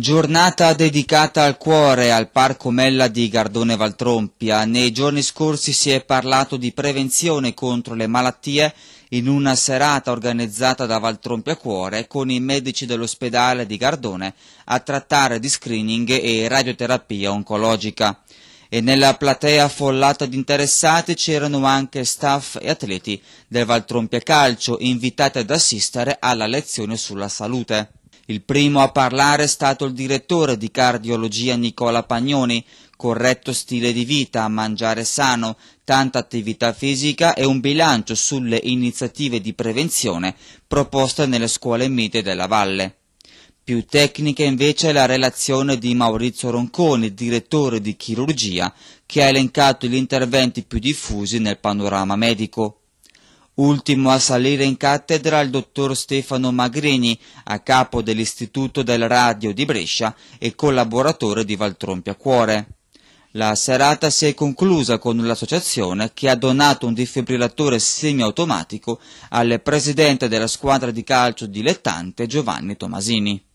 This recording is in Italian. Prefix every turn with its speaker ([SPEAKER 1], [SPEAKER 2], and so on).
[SPEAKER 1] Giornata dedicata al cuore al Parco Mella di Gardone Valtrompia. Nei giorni scorsi si è parlato di prevenzione contro le malattie in una serata organizzata da Valtrompia Cuore con i medici dell'ospedale di Gardone a trattare di screening e radioterapia oncologica. E nella platea affollata di interessati c'erano anche staff e atleti del Valtrompia Calcio invitati ad assistere alla lezione sulla salute. Il primo a parlare è stato il direttore di cardiologia Nicola Pagnoni, corretto stile di vita, mangiare sano, tanta attività fisica e un bilancio sulle iniziative di prevenzione proposte nelle scuole mite della valle. Più tecnica invece è la relazione di Maurizio Ronconi, direttore di chirurgia, che ha elencato gli interventi più diffusi nel panorama medico. Ultimo a salire in cattedra il dottor Stefano Magrini, a capo dell'Istituto del Radio di Brescia e collaboratore di Valtrompia Cuore. La serata si è conclusa con l'associazione che ha donato un difibrillatore semiautomatico al presidente della squadra di calcio dilettante Giovanni Tomasini.